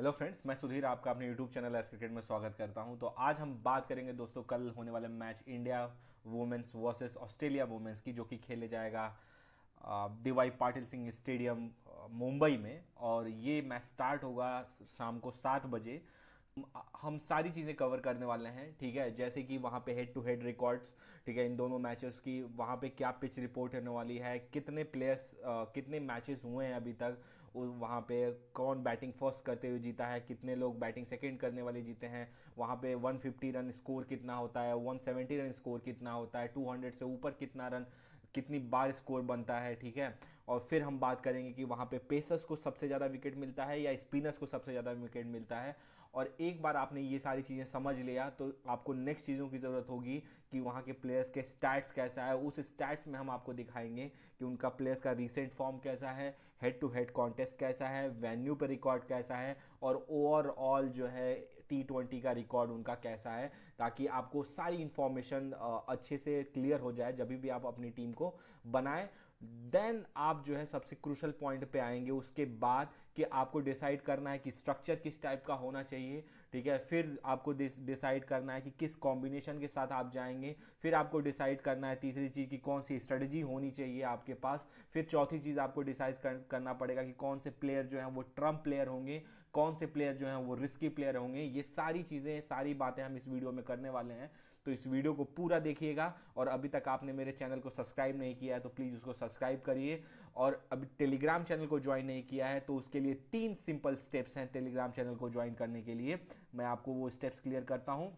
hello friends मैं सुधीर आपका अपने यूट्यूब चैनल एस क्रिकेट में स्वागत करता हूं तो आज हम बात करेंगे दोस्तों कल होने वाले match India women's versus Australia women's की जो कि खेले जाएगा दिवाई पाटिल सिंह स्टेडियम मुंबई में और ये मैच स्टार्ट होगा शाम को सात बजे हम सारी चीज़ें कवर करने वाले हैं ठीक है जैसे कि वहाँ पे हेड टू हेड रिकॉर्ड्स ठीक है इन दोनों मैचेस की वहाँ पे क्या पिच रिपोर्ट होने वाली है कितने प्लेयर्स कितने मैचेस हुए हैं अभी तक वहाँ पे कौन बैटिंग फर्स्ट करते हुए जीता है कितने लोग बैटिंग सेकंड करने वाले जीते हैं वहाँ पे 150 रन स्कोर कितना होता है 170 रन स्कोर कितना होता है 200 से ऊपर कितना रन कितनी बार स्कोर बनता है ठीक है और फिर हम बात करेंगे कि वहाँ पे पेसर्स को सबसे ज़्यादा विकेट मिलता है या स्पिनर्स को सबसे ज़्यादा विकेट मिलता है और एक बार आपने ये सारी चीज़ें समझ लिया तो आपको नेक्स्ट चीज़ों की ज़रूरत होगी कि वहाँ के प्लेयर्स के स्टैट्स कैसा है उस स्टैट्स में हम आपको दिखाएंगे कि उनका प्लेयर्स का रिसेंट फॉर्म कैसा है हेड टू हेड कॉन्टेस्ट कैसा है वेन्यू पर रिकॉर्ड कैसा है और ओवरऑल जो है टी ट्वेंटी का रिकॉर्ड उनका कैसा है ताकि आपको सारी इन्फॉर्मेशन अच्छे से क्लियर हो जाए जब भी आप अपनी टीम को बनाएं देन आप जो है सबसे क्रूशल पॉइंट पे आएंगे उसके बाद कि आपको डिसाइड करना है कि स्ट्रक्चर किस टाइप का होना चाहिए ठीक है फिर आपको डिसाइड करना है कि किस कॉम्बिनेशन के साथ आप जाएंगे फिर आपको डिसाइड करना है तीसरी चीज़ की कौन सी स्ट्रेटजी होनी चाहिए आपके पास फिर चौथी चीज़ आपको डिसाइड कर, करना पड़ेगा कि कौन से प्लेयर जो हैं वो ट्रम्प प्लेयर होंगे कौन से प्लेयर जो हैं वो रिस्की प्लेयर होंगे ये सारी चीज़ें सारी बातें हम इस वीडियो में करने वाले हैं तो इस वीडियो को पूरा देखिएगा और अभी तक आपने मेरे चैनल को सब्सक्राइब नहीं किया है तो प्लीज़ उसको सब्सक्राइब करिए और अभी टेलीग्राम चैनल को ज्वाइन नहीं किया है तो उसके लिए तीन सिंपल स्टेप्स हैं टेलीग्राम चैनल को ज्वाइन करने के लिए मैं आपको वो स्टेप्स क्लियर करता हूँ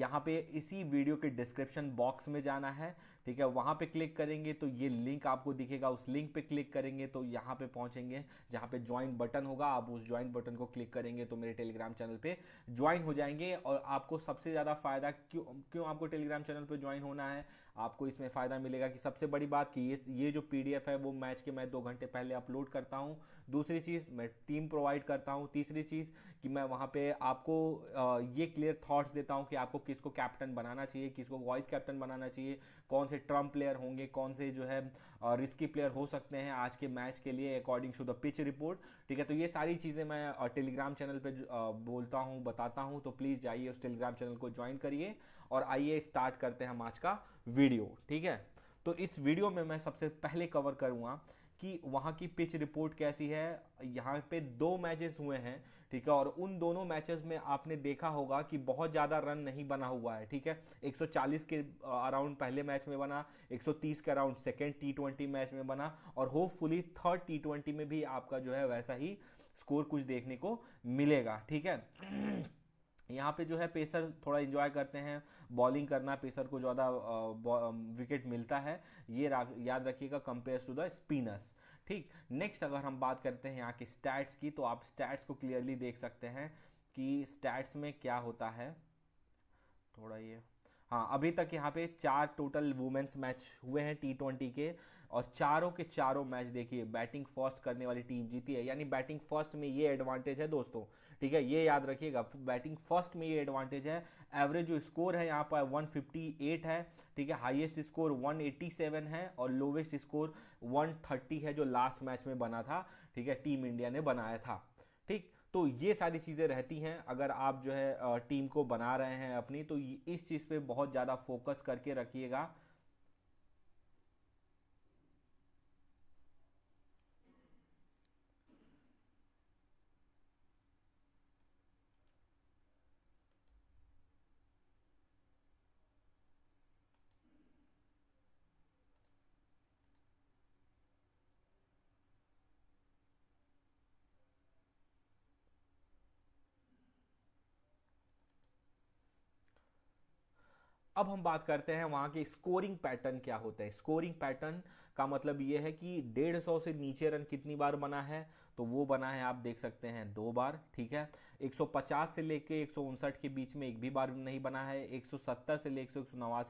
यहाँ पे इसी वीडियो के डिस्क्रिप्शन बॉक्स में जाना है ठीक है वहाँ पे क्लिक करेंगे तो ये लिंक आपको दिखेगा उस लिंक पे क्लिक करेंगे तो यहाँ पे पहुँचेंगे जहाँ पे ज्वाइन बटन होगा आप उस ज्वाइन बटन को क्लिक करेंगे तो मेरे टेलीग्राम चैनल पे ज्वाइन हो जाएंगे और आपको सबसे ज़्यादा फ़ायदा क्यों क्यों आपको टेलीग्राम चैनल पर ज्वाइन होना है आपको इसमें फ़ायदा मिलेगा कि सबसे बड़ी बात कि ये ये जो पीडीएफ है वो मैच के मैं दो घंटे पहले अपलोड करता हूँ दूसरी चीज़ मैं टीम प्रोवाइड करता हूँ तीसरी चीज़ कि मैं वहाँ पे आपको ये क्लियर थाट्स देता हूँ कि आपको किसको कैप्टन बनाना चाहिए किसको वाइस कैप्टन बनाना चाहिए कौन से ट्रम्प प्लेयर होंगे कौन से जो है रिस्की प्लेयर हो सकते हैं आज के मैच के लिए according to the pitch report ठीक है तो ये सारी चीज़ें मैं टेलीग्राम चैनल पर बोलता हूँ बताता हूँ तो प्लीज़ जाइए उस टेलीग्राम चैनल को ज्वाइन करिए और आइए स्टार्ट करते हैं हम आज का वीडियो ठीक है तो इस वीडियो में मैं सबसे पहले कवर करूँगा कि वहाँ की पिच रिपोर्ट कैसी है यहाँ पे दो मैचेस हुए हैं ठीक है और उन दोनों मैचेस में आपने देखा होगा कि बहुत ज़्यादा रन नहीं बना हुआ है ठीक है 140 के अराउंड पहले मैच में बना 130 के around second T twenty match में बना और होपफुली थर्ड टी ट्वेंटी में भी आपका जो है वैसा ही स्कोर कुछ देखने को मिलेगा ठीक है यहाँ पे जो है पेसर थोड़ा इन्जॉय करते हैं बॉलिंग करना पेसर को ज़्यादा विकेट मिलता है ये याद रखिएगा कंपेयर टू द स्पिनर्स ठीक नेक्स्ट अगर हम बात करते हैं यहाँ के स्टैट्स की तो आप स्टैट्स को क्लियरली देख सकते हैं कि स्टैट्स में क्या होता है थोड़ा ये हाँ अभी तक यहाँ पे चार टोटल वुमेन्स मैच हुए हैं टी ट्वेंटी के और चारों के चारों मैच देखिए बैटिंग फर्स्ट करने वाली टीम जीती है यानी बैटिंग फर्स्ट में ये एडवांटेज है दोस्तों ठीक है ये याद रखिएगा बैटिंग फर्स्ट में ये एडवांटेज है एवरेज जो स्कोर है यहाँ पर 158 है ठीक है हाईएस्ट स्कोर 187 है और लोवेस्ट स्कोर 130 है जो लास्ट मैच में बना था ठीक है टीम इंडिया ने बनाया था ठीक तो ये सारी चीज़ें रहती हैं अगर आप जो है टीम को बना रहे हैं अपनी तो इस चीज़ पे बहुत ज़्यादा फोकस करके रखिएगा अब हम बात करते हैं वहाँ के स्कोरिंग पैटर्न क्या होते हैं स्कोरिंग पैटर्न का मतलब ये है कि डेढ़ सौ से नीचे रन कितनी बार बना है तो वो बना है आप देख सकते हैं दो बार ठीक है 150 से लेके एक के बीच में एक भी बार नहीं बना है 170 से लेकर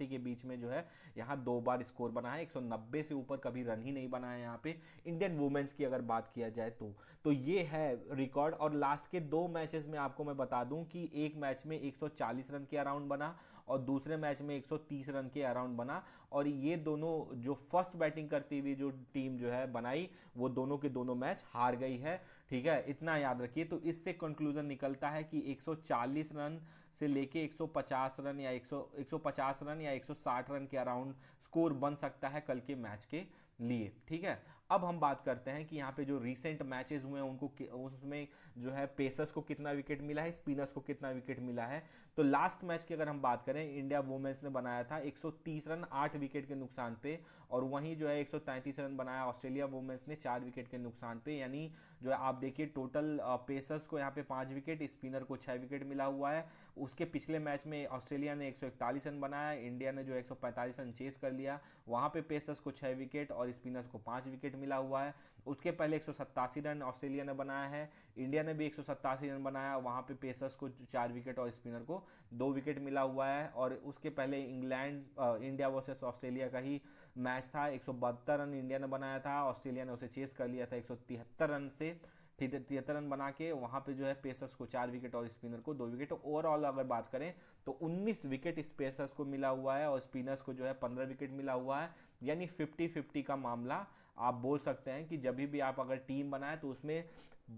एक के बीच में जो है यहाँ दो बार स्कोर बना है 190 से ऊपर कभी रन ही नहीं बना है यहाँ पे इंडियन वुमेन्स की अगर बात किया जाए तो तो ये है रिकॉर्ड और लास्ट के दो मैचेस में आपको मैं बता दूं कि एक मैच में 140 रन के अराउंड बना और दूसरे मैच में 130 रन के अराउंड बना और ये दोनों जो फर्स्ट बैटिंग करती हुई जो टीम जो है बनाई वो दोनों के दोनों मैच हार गई है ठीक है इतना याद रखिए तो इससे कंक्लूजन निकलता है कि 140 रन से लेके 150 रन या 100 150 रन या 160 रन के अराउंड स्कोर बन सकता है कल के मैच के लिए ठीक है अब हम बात करते हैं कि यहाँ पे जो रिसेंट मैचेस हुए हैं उनको उसमें जो है पेसर्स को कितना विकेट मिला है स्पिनर्स को कितना विकेट मिला है तो लास्ट मैच की अगर हम बात करें इंडिया वुमेन्स ने बनाया था 130 रन आठ विकेट के नुकसान पे और वहीं जो है 133 रन बनाया ऑस्ट्रेलिया वुमेन्स ने चार विकेट के नुकसान पे यानी जो है आप देखिए टोटल पेसर्स को यहाँ पे पाँच विकेट स्पिनर को छः विकेट मिला हुआ है उसके पिछले मैच में ऑस्ट्रेलिया ने एक रन बनाया इंडिया ने जो 145 रन चेस कर लिया वहाँ पे पेसर्स को छः विकेट और स्पिनर्स को पाँच विकेट मिला हुआ है उसके पहले एक रन ऑस्ट्रेलिया ने बनाया है इंडिया ने भी एक रन बनाया वहाँ पे पेसर्स को चार विकेट और स्पिनर को दो विकेट मिला हुआ है और उसके पहले इंग्लैंड इंडिया वर्सेस ऑस्ट्रेलिया का ही मैच था एक रन इंडिया ने बनाया था ऑस्ट्रेलिया ने उसे चेस कर लिया था एक रन से तिहत्तर रन बना के वहाँ पे जो है पेसर्स को चार विकेट और स्पिनर को दो विकेट ओवरऑल तो अगर बात करें तो 19 विकेट इस पेसर्स को मिला हुआ है और स्पिनर्स को जो है 15 विकेट मिला हुआ है यानी 50-50 का मामला आप बोल सकते हैं कि जब भी आप अगर टीम बनाएं तो उसमें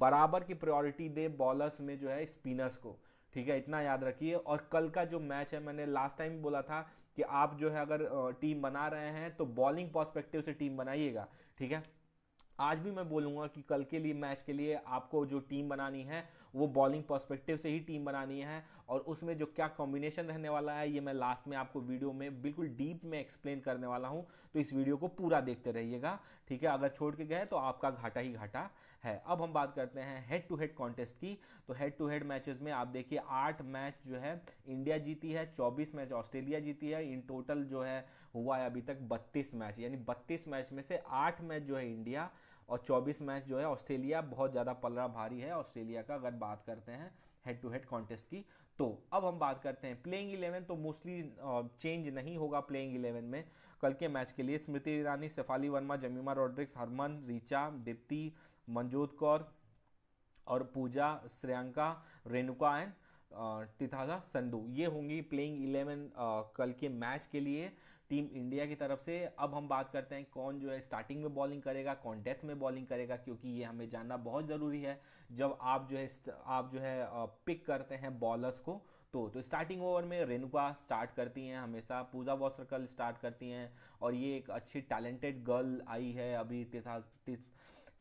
बराबर की प्रायोरिटी दे बॉलर्स में जो है स्पिनर्स को ठीक है इतना याद रखिए और कल का जो मैच है मैंने लास्ट टाइम बोला था कि आप जो है अगर टीम बना रहे हैं तो बॉलिंग पर्सपेक्टिव से टीम बनाइएगा ठीक है आज भी मैं बोलूंगा कि कल के लिए मैच के लिए आपको जो टीम बनानी है वो बॉलिंग पर्सपेक्टिव से ही टीम बनानी है और उसमें जो क्या कॉम्बिनेशन रहने वाला है ये मैं लास्ट में आपको वीडियो में बिल्कुल डीप में एक्सप्लेन करने वाला हूँ तो इस वीडियो को पूरा देखते रहिएगा ठीक है अगर छोड़ के गए तो आपका घाटा ही घाटा है अब हम बात करते हैं हेड टू हेड कॉन्टेस्ट की तो हेड टू हेड मैचेस में आप देखिए आठ मैच जो है इंडिया जीती है चौबीस मैच ऑस्ट्रेलिया जीती है इन टोटल जो है हुआ है अभी तक बत्तीस मैच यानी बत्तीस मैच में से आठ मैच जो है इंडिया और 24 मैच जो है ऑस्ट्रेलिया बहुत ज़्यादा पलरा भारी है ऑस्ट्रेलिया का अगर बात करते हैं हेड टू हेड कॉन्टेस्ट की तो अब हम बात करते हैं प्लेइंग इलेवन तो मोस्टली चेंज नहीं होगा प्लेइंग इलेवन में कल के मैच के लिए स्मृति ईरानी शेफाली वर्मा जमीमा रॉड्रिक्स हरमन रिचा दीप्ति मंजोत कौर और पूजा श्रेयंका रेणुका एंड तिथासा संधू ये होंगी प्लेइंग इलेवन कल के मैच के लिए टीम इंडिया की तरफ से अब हम बात करते हैं कौन जो है स्टार्टिंग में बॉलिंग करेगा कौन डेथ में बॉलिंग करेगा क्योंकि ये हमें जानना बहुत ज़रूरी है जब आप जो है आप जो है पिक करते हैं बॉलर्स को तो तो स्टार्टिंग ओवर में रेनुका स्टार्ट करती हैं हमेशा पूजा वॉसरकल स्टार्ट करती हैं और ये एक अच्छी टैलेंटेड गर्ल आई है अभी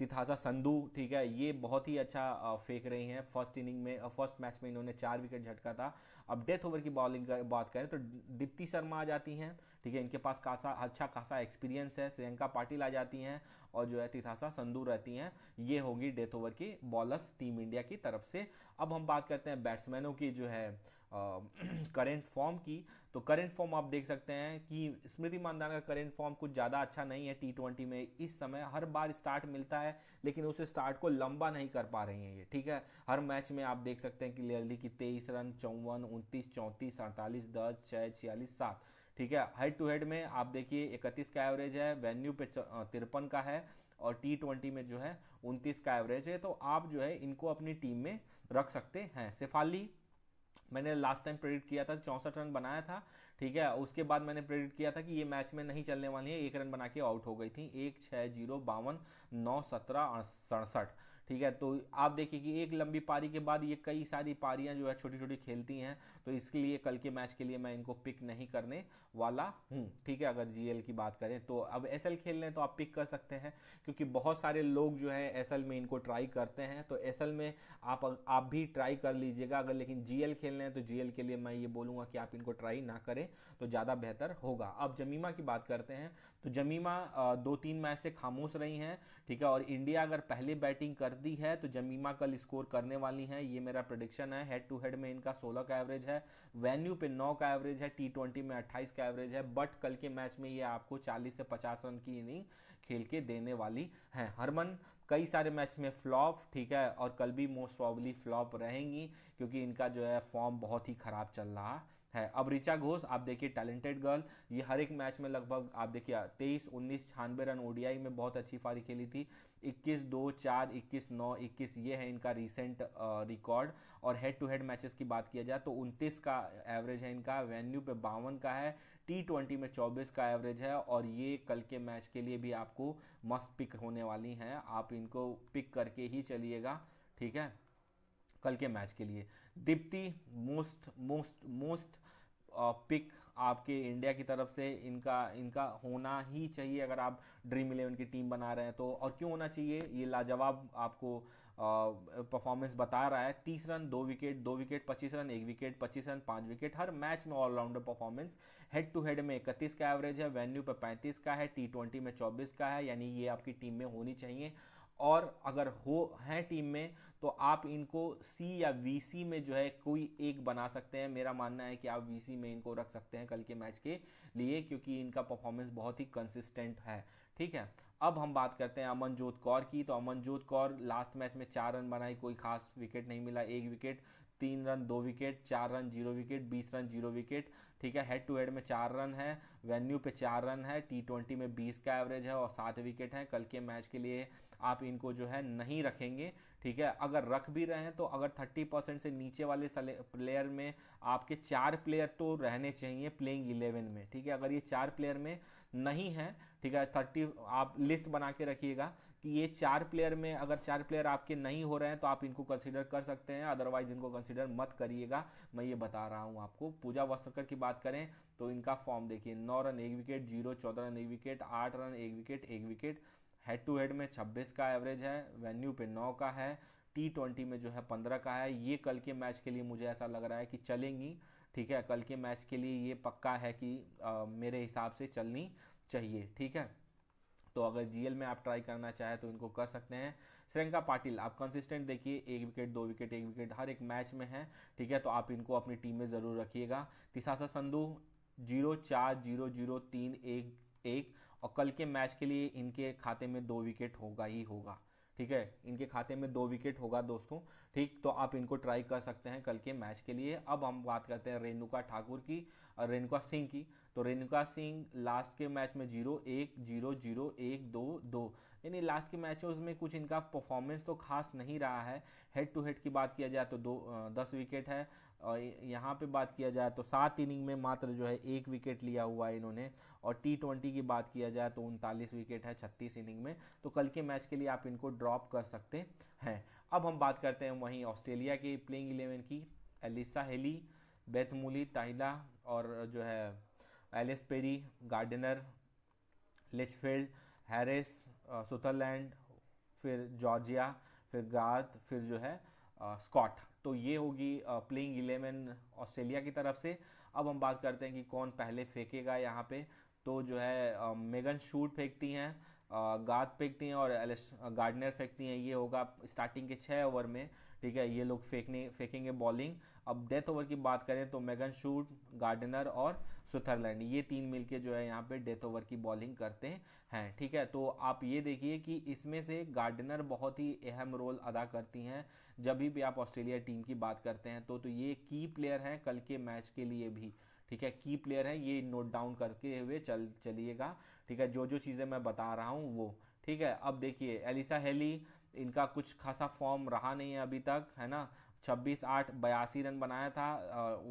तिथासा संधू ठीक है ये बहुत ही अच्छा फेंक रही हैं फर्स्ट इनिंग में फर्स्ट मैच में इन्होंने चार विकेट झटका था अब डेथ ओवर की बॉलिंग कर, बात करें तो दीप्ति शर्मा आ जाती हैं ठीक है इनके पास खासा अच्छा खासा एक्सपीरियंस है श्रियंका पाटिल आ जाती हैं और जो है तिथासा संधू रहती हैं ये होगी डेथ ओवर की बॉलर्स टीम इंडिया की तरफ से अब हम बात करते हैं बैट्समैनों की जो है करेंट फॉर्म की तो करेंट फॉर्म आप देख सकते हैं कि स्मृति मानदाना का करेंट फॉर्म कुछ ज़्यादा अच्छा नहीं है टी ट्वेंटी में इस समय हर बार स्टार्ट मिलता है लेकिन उस स्टार्ट को लंबा नहीं कर पा रही हैं ये ठीक है हर मैच में आप देख सकते हैं कि क्लियरली की तेईस रन चौवन उनतीस चौंतीस अड़तालीस दस छः छियालीस सात ठीक है हेड टू हेड में आप देखिए इकतीस का एवरेज है वेन्यू पे तिरपन का है और टी ट्वेंटी में जो है उनतीस का एवरेज है तो आप जो है इनको अपनी टीम में रख सकते हैं सिफाली मैंने लास्ट टाइम प्रेडिक्ट किया था चौंसठ रन बनाया था ठीक है उसके बाद मैंने प्रेडिक्ट किया था कि ये मैच में नहीं चलने वाली है एक रन बना के आउट हो गई थी एक छः जीरो बावन नौ सत्रह सड़सठ ठीक है तो आप देखिए कि एक लंबी पारी के बाद ये कई सारी पारियां जो है छोटी छोटी खेलती हैं तो इसके लिए कल के मैच के लिए मैं इनको पिक नहीं करने वाला हूँ ठीक है अगर जी की बात करें तो अब एस खेल रहे तो आप पिक कर सकते हैं क्योंकि बहुत सारे लोग जो है एस में इनको ट्राई करते हैं तो एस में आप आप भी ट्राई कर लीजिएगा अगर लेकिन जी खेल रहे हैं तो जी के लिए मैं ये बोलूँगा कि आप इनको ट्राई ना करें तो ज़्यादा बेहतर होगा अब जमीमा की बात करते हैं तो जमीमा दो तीन मैच से खामोश रही हैं ठीक है और इंडिया अगर पहले बैटिंग कर कर दी है तो जमीमा कल स्कोर करने वाली हैं ये मेरा प्रडिक्शन है हेड टू हेड में इनका सोलह का एवरेज है वेन्यू पे नौ का एवरेज है टी ट्वेंटी में अट्ठाईस का एवरेज है बट कल के मैच में ये आपको चालीस से पचास रन की इनिंग खेल के देने वाली है हरमन कई सारे मैच में फ्लॉप ठीक है और कल भी मोस्ट प्रॉबली फ्लॉप रहेंगी क्योंकि इनका जो है फॉर्म बहुत ही ख़राब चल रहा है अब ऋचा घोष आप देखिए टैलेंटेड गर्ल ये हर एक मैच में लगभग आप देखिए तेईस उन्नीस छियानवे रन ओडीआई में बहुत अच्छी पारी खेली थी इक्कीस दो चार इक्कीस नौ इक्कीस ये है इनका रिसेंट रिकॉर्ड और हेड टू हेड मैचेस की बात किया जाए तो उनतीस का एवरेज है इनका वेन्यू पे बावन का है टी ट्वेंटी में चौबीस का एवरेज है और ये कल के मैच के लिए भी आपको मस्त पिक होने वाली हैं आप इनको पिक करके ही चलिएगा ठीक है कल के मैच के लिए Deepti most most most pick आपके इंडिया की तरफ से इनका इनका होना ही चाहिए अगर आप ड्रीम इलेवन की टीम बना रहे हैं तो और क्यों होना चाहिए ये लाजवाब आपको परफॉर्मेंस बता रहा है तीस रन दो विकेट दो विकेट पच्चीस रन एक विकेट पच्चीस रन पाँच विकेट हर मैच में allrounder performance head to head में इकतीस का एवरेज है वेन्यू पर पैंतीस का है टी ट्वेंटी में चौबीस का है यानी ये आपकी टीम में होनी चाहिए और अगर हो हैं टीम में तो आप इनको सी या वी में जो है कोई एक बना सकते हैं मेरा मानना है कि आप वी में इनको रख सकते हैं कल के मैच के लिए क्योंकि इनका परफॉर्मेंस बहुत ही कंसिस्टेंट है ठीक है अब हम बात करते हैं अमनजोत कौर की तो अमनजोत कौर लास्ट मैच में चार रन बनाई कोई खास विकेट नहीं मिला एक विकेट तीन रन दो विकेट चार रन जीरो विकेट बीस रन जीरो विकेट ठीक है हेड टू हेड में चार रन है वेन्यू पे चार रन है टी ट्वेंटी में बीस का एवरेज है और सात विकेट हैं कल के मैच के लिए आप इनको जो है नहीं रखेंगे ठीक है अगर रख भी रहे हैं तो अगर 30 परसेंट से नीचे वाले प्लेयर में आपके चार प्लेयर तो रहने चाहिए प्लेइंग इलेवन में ठीक है अगर ये चार प्लेयर में नहीं है ठीक है थर्टी आप लिस्ट बना के रखिएगा कि ये चार प्लेयर में अगर चार प्लेयर आपके नहीं हो रहे हैं तो आप इनको कंसिडर कर सकते हैं अदरवाइज इनको कंसिडर मत करिएगा मैं ये बता रहा हूँ आपको पूजा वस्त्रकर की बात करें तो इनका फॉर्म देखिए नौ रन एक विकेट जीरो चौदह रन एक विकेट आठ रन एक विकेट एक विकेट हेड टू हेड में 26 का एवरेज है वेन्यू पे 9 का है टी ट्वेंटी में जो है 15 का है ये कल के मैच के लिए मुझे ऐसा लग रहा है कि चलेंगी ठीक है कल के मैच के लिए ये पक्का है कि आ, मेरे हिसाब से चलनी चाहिए ठीक है तो अगर जीएल में आप ट्राई करना चाहें तो इनको कर सकते हैं श्रियंका पाटिल आप कंसिस्टेंट देखिए एक विकेट दो विकेट एक विकेट हर एक मैच में है ठीक है तो आप इनको अपनी टीम में ज़रूर रखिएगा तिसासा संधु जीरो चार जीरो जीरो तीन एक एक और कल के मैच के लिए इनके खाते में दो विकेट होगा ही होगा ठीक है इनके खाते में दो विकेट होगा दोस्तों ठीक तो आप इनको ट्राई कर सकते हैं कल के मैच के लिए अब हम बात करते हैं रेणुका ठाकुर की और रेणुका सिंह की तो रेणुका सिंह लास्ट के मैच में जीरो एक जीरो जीरो एक दो दो यानी लास्ट के मैचों में कुछ इनका परफॉर्मेंस तो खास नहीं रहा है हेड टू हेड की बात किया जाए तो दो दस विकेट है और यहाँ पे बात किया जाए तो सात इनिंग में मात्र जो है एक विकेट लिया हुआ है इन्होंने और टी ट्वेंटी की बात किया जाए तो उनतालीस विकेट है छत्तीस इनिंग में तो कल के मैच के लिए आप इनको ड्रॉप कर सकते हैं अब हम बात करते हैं वहीं ऑस्ट्रेलिया के प्लेइंग इलेवन की एलिसा हेली बेथमूली ताहिला और जो है Ellyse Perry Gardner Litchfield Harris Sutherland फिर जॉर्जिया फिर गार्थ फिर जो है स्कॉट तो ये होगी प्लेइंग इलेवन ऑस्ट्रेलिया की तरफ से अब हम बात करते हैं कि कौन पहले फेंकेगा यहाँ पे तो जो है मेगन शूट फेंकती हैं गाद फेंकती हैं और गार्डनर फेंकती हैं ये होगा स्टार्टिंग के छः ओवर में ठीक है ये लोग फेंकने फेंकेंगे बॉलिंग अब डेथ ओवर की बात करें तो मेगन शूट गार्डनर और स्विथरलैंड ये तीन मिलके जो है यहाँ पे डेथ ओवर की बॉलिंग करते हैं ठीक है तो आप ये देखिए कि इसमें से गार्डनर बहुत ही अहम रोल अदा करती हैं जब भी आप ऑस्ट्रेलिया टीम की बात करते हैं तो, तो ये की प्लेयर हैं कल के मैच के लिए भी ठीक है की प्लेयर है ये नोट डाउन करके हुए चल चलिएगा ठीक है जो जो चीज़ें मैं बता रहा हूँ वो ठीक है अब देखिए एलिसा हेली इनका कुछ खासा फॉर्म रहा नहीं है अभी तक है ना छब्बीस आठ बयासी रन बनाया था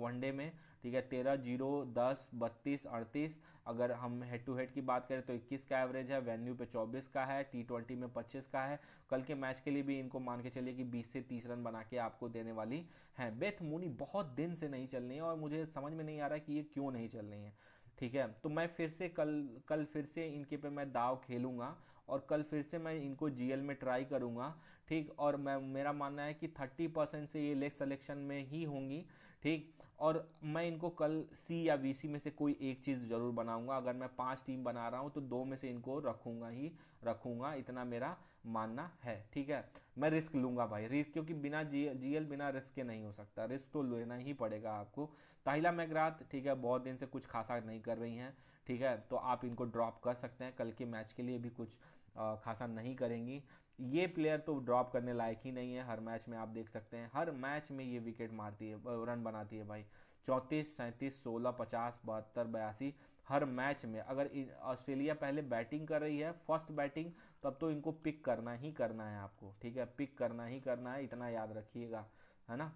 वनडे में ठीक है तेरह जीरो दस बत्तीस अड़तीस अगर हम हेड टू हेड की बात करें तो इक्कीस का एवरेज है वेन्यू पे चौबीस का है टी ट्वेंटी में पच्चीस का है कल के मैच के लिए भी इनको मान के चलिए कि बीस से तीस रन बना के आपको देने वाली है बेथ मूनी बहुत दिन से नहीं चल रही है और मुझे समझ में नहीं आ रहा कि ये क्यों नहीं चल रही है ठीक है तो मैं फिर से कल कल फिर से इनके पे मैं दाव खेलूँगा और कल फिर से मैं इनको जीएल में ट्राई करूँगा ठीक और मैं मेरा मानना है कि थर्टी परसेंट से ये लेग सिलेक्शन में ही होंगी ठीक और मैं इनको कल सी या वी सी में से कोई एक चीज़ ज़रूर बनाऊंगा अगर मैं पांच टीम बना रहा हूं तो दो में से इनको रखूंगा ही रखूंगा इतना मेरा मानना है ठीक है मैं रिस्क लूंगा भाई रिस्क क्योंकि बिना जी जी एल बिना रिस्क के नहीं हो सकता रिस्क तो लेना ही पड़ेगा आपको ताहिला मैगरात ठीक है बहुत दिन से कुछ खासा नहीं कर रही हैं ठीक है तो आप इनको ड्रॉप कर सकते हैं कल के मैच के लिए भी कुछ खासा नहीं करेंगी ये प्लेयर तो ड्रॉप करने लायक ही नहीं है हर मैच में आप देख सकते हैं हर मैच में ये विकेट मारती है रन बनाती है भाई चौंतीस सैंतीस सोलह पचास बहत्तर बयासी हर मैच में अगर ऑस्ट्रेलिया पहले बैटिंग कर रही है फर्स्ट बैटिंग तब तो इनको पिक करना ही करना है आपको ठीक है पिक करना ही करना है इतना याद रखिएगा है ना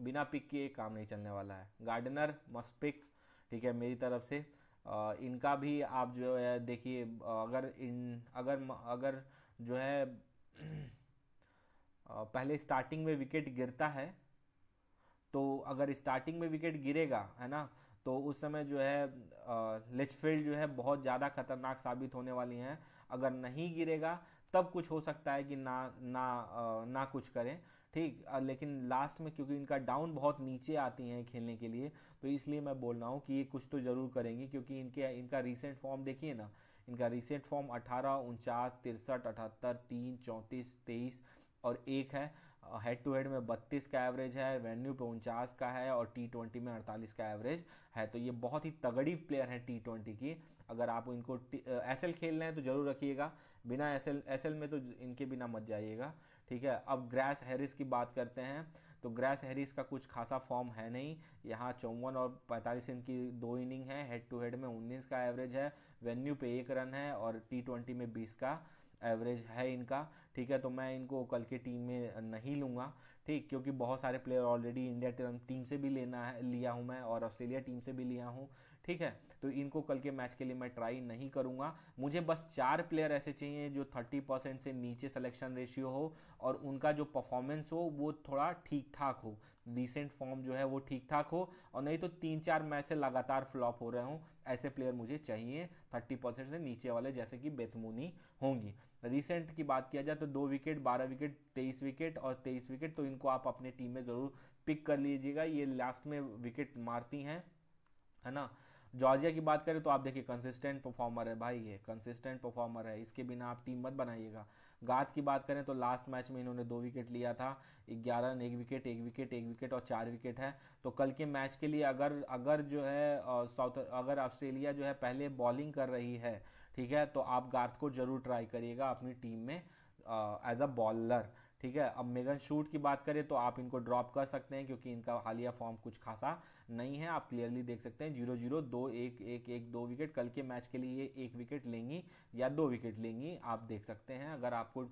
बिना पिक के काम नहीं चलने वाला है गार्डनर मस्ट पिक ठीक है मेरी तरफ से आ, इनका भी आप जो है देखिए अगर इन अगर अगर जो है पहले स्टार्टिंग में विकेट गिरता है तो अगर स्टार्टिंग में विकेट गिरेगा है ना तो उस समय जो है लिचफील्ड जो है बहुत ज़्यादा खतरनाक साबित होने वाली हैं अगर नहीं गिरेगा तब कुछ हो सकता है कि ना ना आ, ना कुछ करें ठीक लेकिन लास्ट में क्योंकि इनका डाउन बहुत नीचे आती हैं खेलने के लिए तो इसलिए मैं बोल रहा हूँ कि ये कुछ तो ज़रूर करेंगी क्योंकि इनके इनका रिसेंट फॉर्म देखिए ना इनका रिसेंट फॉर्म अठारह उनचास तिरसठ अठहत्तर तीन चौंतीस तेईस और एक है हेड टू हेड में 32 का एवरेज है वेन्यू पे उनचास का है और टी ट्वेंटी में 48 का एवरेज है तो ये बहुत ही तगड़ी प्लेयर है टी ट्वेंटी की अगर आप इनको एस एल खेल रहे हैं तो ज़रूर रखिएगा बिना एस एल एस एल में तो इनके बिना मत जाइएगा ठीक है अब ग्रैस हैरिस की बात करते हैं तो ग्रैस हैरिस का कुछ खासा फॉर्म है नहीं यहाँ चौवन और पैंतालीस इनकी दो इनिंग है हेड टू हेड में उन्नीस का एवरेज है वेन्यू पे एक रन है और टी ट्वेंटी में बीस का एवरेज है इनका ठीक है तो मैं इनको कल की टीम में नहीं लूँगा ठीक क्योंकि बहुत सारे प्लेयर ऑलरेडी इंडिया टीम से भी लेना है लिया हूँ मैं और ऑस्ट्रेलिया टीम से भी लिया हूँ ठीक है तो इनको कल के मैच के लिए मैं ट्राई नहीं करूँगा मुझे बस चार प्लेयर ऐसे चाहिए जो थर्टी परसेंट से नीचे सिलेक्शन रेशियो हो और उनका जो परफॉर्मेंस हो वो थोड़ा ठीक ठाक हो रिसेंट फॉर्म जो है वो ठीक ठाक हो और नहीं तो तीन चार मैच से लगातार फ्लॉप हो रहे हों ऐसे प्लेयर मुझे चाहिए थर्टी परसेंट से नीचे वाले जैसे कि बेतमूनी होंगी रिसेंट की बात किया जाए तो दो विकेट बारह विकेट तेईस विकेट और तेईस विकेट तो इनको आप अपने टीम में ज़रूर पिक कर लीजिएगा ये लास्ट में विकेट मारती हैं है ना जॉर्जिया की बात करें तो आप देखिए कंसिस्टेंट परफॉर्मर है भाई ये कंसिस्टेंट परफॉर्मर है इसके बिना आप टीम मत बनाइएगा गात की बात करें तो लास्ट मैच में इन्होंने दो विकेट लिया था ग्यारह रन एक विकेट एक विकेट एक विकेट और चार विकेट है तो कल के मैच के लिए अगर अगर जो है साउथ अगर ऑस्ट्रेलिया जो है पहले बॉलिंग कर रही है ठीक है तो आप गार्थ को जरूर ट्राई करिएगा अपनी टीम में एज अ बॉलर ठीक है अब मेगन शूट की बात करें तो आप इनको ड्रॉप कर सकते हैं क्योंकि इनका हालिया फॉर्म कुछ खासा नहीं है आप क्लियरली देख सकते हैं जीरो जीरो दो एक एक एक दो विकेट कल के मैच के लिए ये एक विकेट लेंगी या दो विकेट लेंगी आप देख सकते हैं अगर आपको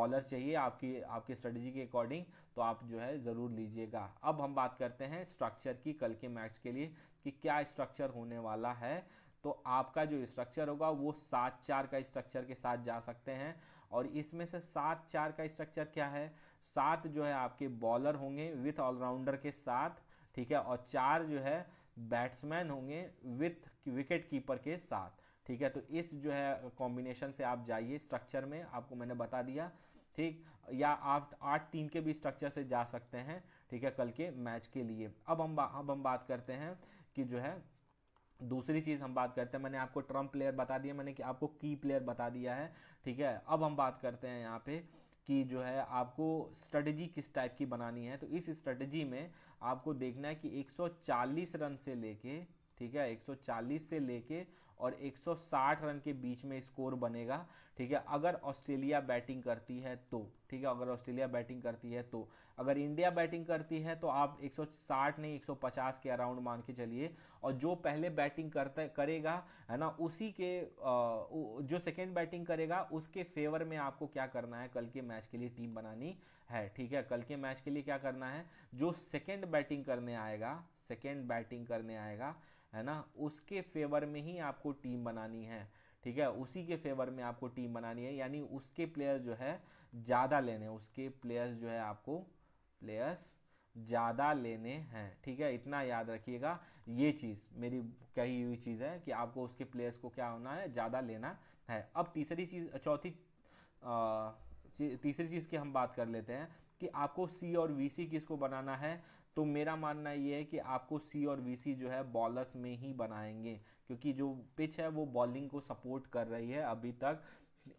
बॉलर चाहिए आपकी आपकी स्ट्रेटजी के अकॉर्डिंग तो आप जो है ज़रूर लीजिएगा अब हम बात करते हैं स्ट्रक्चर की कल के मैच के लिए कि क्या स्ट्रक्चर होने वाला है तो आपका जो स्ट्रक्चर होगा वो सात चार का स्ट्रक्चर के साथ जा सकते हैं और इसमें से सात चार का स्ट्रक्चर क्या है सात जो है आपके बॉलर होंगे विथ ऑलराउंडर के साथ ठीक है और चार जो है बैट्समैन होंगे विथ विकेट कीपर के साथ ठीक है तो इस जो है कॉम्बिनेशन से आप जाइए स्ट्रक्चर में आपको मैंने बता दिया ठीक या आप आठ तीन के भी स्ट्रक्चर से जा सकते हैं ठीक है कल के मैच के लिए अब हम अब हम बात करते हैं कि जो है दूसरी चीज़ हम बात करते हैं मैंने आपको ट्रम्प प्लेयर बता दिया मैंने कि आपको की प्लेयर बता दिया है ठीक है अब हम बात करते हैं यहाँ पे कि जो है आपको स्ट्रेटजी किस टाइप की बनानी है तो इस स्ट्रेटजी में आपको देखना है कि 140 रन से लेके ठीक है 140 से लेके और 160 रन के बीच में स्कोर बनेगा ठीक है अगर ऑस्ट्रेलिया बैटिंग करती है तो ठीक है अगर ऑस्ट्रेलिया बैटिंग करती है तो अगर इंडिया बैटिंग करती है तो आप 160 नहीं 150 के अराउंड मान के चलिए और जो पहले बैटिंग करता करेगा है ना उसी के जो सेकेंड बैटिंग करेगा उसके फेवर में आपको क्या करना है कल के मैच के लिए टीम बनानी है ठीक है कल के मैच के लिए क्या करना है जो सेकेंड बैटिंग करने आएगा सेकेंड बैटिंग करने आएगा है ना उसके फेवर में ही आपको टीम बनानी है ठीक है उसी के फेवर में आपको टीम बनानी है यानी उसके प्लेयर जो है ज़्यादा लेने उसके प्लेयर्स जो है आपको प्लेयर्स ज़्यादा लेने हैं ठीक है इतना याद रखिएगा ये चीज़ मेरी कही हुई चीज़ है कि आपको उसके प्लेयर्स को क्या होना है ज़्यादा लेना है अब तीसरी चीज़ चौथी तीसरी चीज़ की हम बात कर लेते हैं कि आपको सी और वी सी किसको बनाना है तो मेरा मानना ये है कि आपको सी और वी जो है बॉलर्स में ही बनाएंगे क्योंकि जो पिच है वो बॉलिंग को सपोर्ट कर रही है अभी तक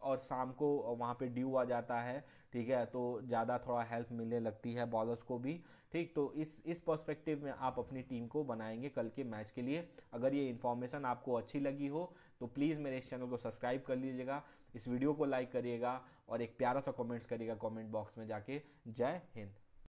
और शाम को वहाँ पे ड्यू आ जाता है ठीक है तो ज़्यादा थोड़ा हेल्प मिलने लगती है बॉलर्स को भी ठीक तो इस इस पर्सपेक्टिव में आप अपनी टीम को बनाएंगे कल के मैच के लिए अगर ये इन्फॉर्मेशन आपको अच्छी लगी हो तो प्लीज़ मेरे इस चैनल को सब्सक्राइब कर लीजिएगा इस वीडियो को लाइक करिएगा और एक प्यारा सा कॉमेंट्स करिएगा कॉमेंट बॉक्स में जाके जय हिंद